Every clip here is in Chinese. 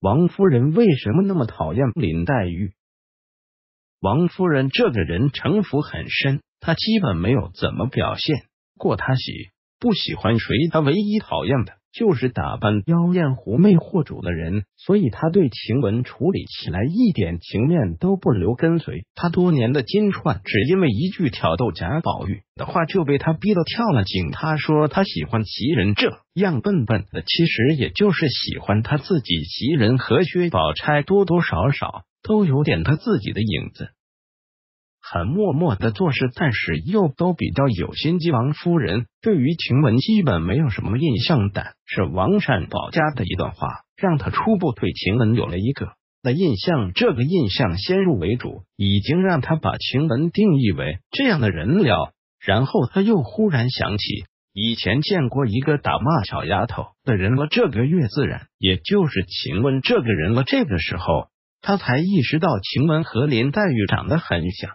王夫人为什么那么讨厌林黛玉？王夫人这个人城府很深，她基本没有怎么表现过她喜不喜欢谁，她唯一讨厌的。就是打扮妖艳狐媚惑主的人，所以他对晴雯处理起来一点情面都不留。跟随他多年的金钏，只因为一句挑逗贾宝玉的话，就被他逼得跳了井。他说他喜欢袭人，这样笨笨的，其实也就是喜欢他自己。袭人和薛宝钗多多少少都有点他自己的影子。很默默的做事，但是又都比较有心机。王夫人对于晴雯基本没有什么印象的，是王善保家的一段话，让她初步对晴雯有了一个的印象。这个印象先入为主，已经让她把晴雯定义为这样的人了。然后她又忽然想起以前见过一个打骂小丫头的人了，这个月自然，也就是晴雯这个人了。这个时候，她才意识到晴雯和林黛玉长得很像。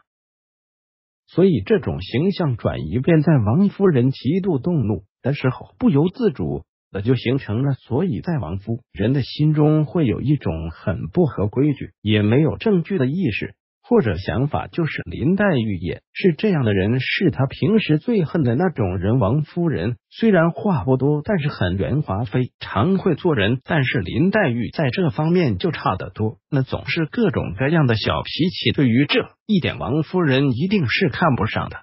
所以，这种形象转移便在王夫人极度动怒的时候，不由自主的就形成了。所以在王夫人的心中，会有一种很不合规矩、也没有证据的意识。或者想法就是林黛玉也是这样的人，是他平时最恨的那种人。王夫人虽然话不多，但是很圆滑，非常会做人。但是林黛玉在这方面就差得多，那总是各种各样的小脾气。对于这一点，王夫人一定是看不上的，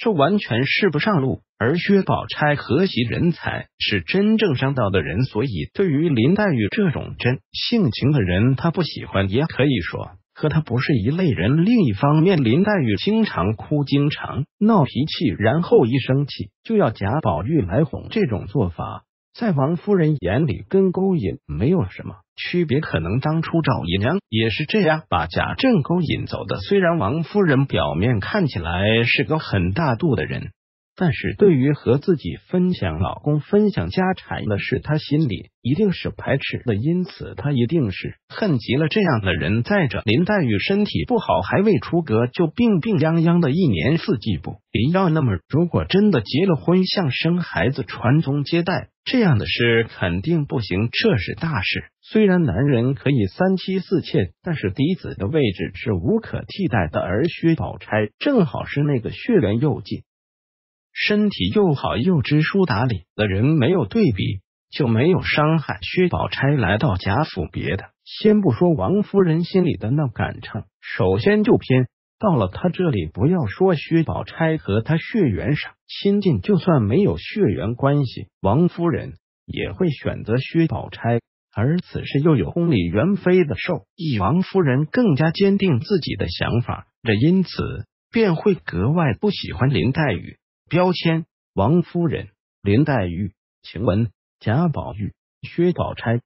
这完全是不上路。而薛宝钗和谐人才是真正上道的人，所以对于林黛玉这种真性情的人，他不喜欢，也可以说。和他不是一类人。另一方面，林黛玉经常哭、经常闹脾气，然后一生气就要贾宝玉来哄。这种做法在王夫人眼里跟勾引没有什么区别。可能当初赵姨娘也是这样把贾政勾引走的。虽然王夫人表面看起来是个很大度的人。但是对于和自己分享老公、分享家产的事，她心里一定是排斥的，因此她一定是恨极了这样的人。再者，林黛玉身体不好，还未出阁就病病殃殃的，一年四季不离药。那么，如果真的结了婚，像生孩子、传宗接代这样的事，肯定不行。这是大事。虽然男人可以三妻四妾，但是嫡子的位置是无可替代的，而薛宝钗正好是那个血缘又近。身体又好又知书达理的人，没有对比就没有伤害。薛宝钗来到贾府，别的先不说，王夫人心里的那杆秤，首先就偏到了她这里。不要说薛宝钗和她血缘上亲近，就算没有血缘关系，王夫人也会选择薛宝钗。而此时又有宫里元妃的授意，王夫人更加坚定自己的想法，这因此便会格外不喜欢林黛玉。标签：王夫人、林黛玉、晴雯、贾宝玉、薛宝钗。